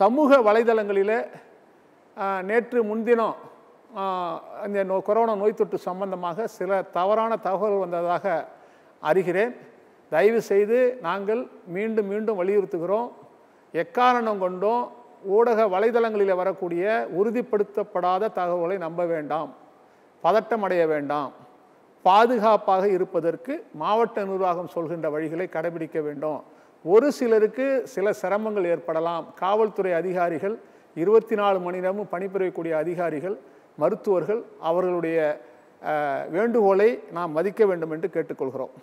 சமூக வலைதளங்களில் நேற்று முன்தினம் இந்த நோ கொரோனா நோய் தொற்று சம்பந்தமாக சில தவறான தகவல் வந்ததாக அறிகிறேன் தயவு செய்து நாங்கள் மீண்டும் மீண்டும் வலியுறுத்துகிறோம் எக்காரணம் கொண்டும் ஊடக வலைதளங்களில் வரக்கூடிய உறுதிப்படுத்தப்படாத தகவலை நம்ப வேண்டாம் பதட்டம் அடைய வேண்டாம் பாதுகாப்பாக இருப்பதற்கு மாவட்ட நிர்வாகம் சொல்கின்ற வழிகளை கடைபிடிக்க வேண்டும் ஒரு சிலருக்கு சில சிரமங்கள் ஏற்படலாம் காவல்துறை அதிகாரிகள் இருபத்தி நாலு மணி நேரமும் பணிபுரியக்கூடிய அதிகாரிகள் மருத்துவர்கள் அவர்களுடைய வேண்டுகோளை நாம் மதிக்க வேண்டும் என்று கேட்டுக்கொள்கிறோம்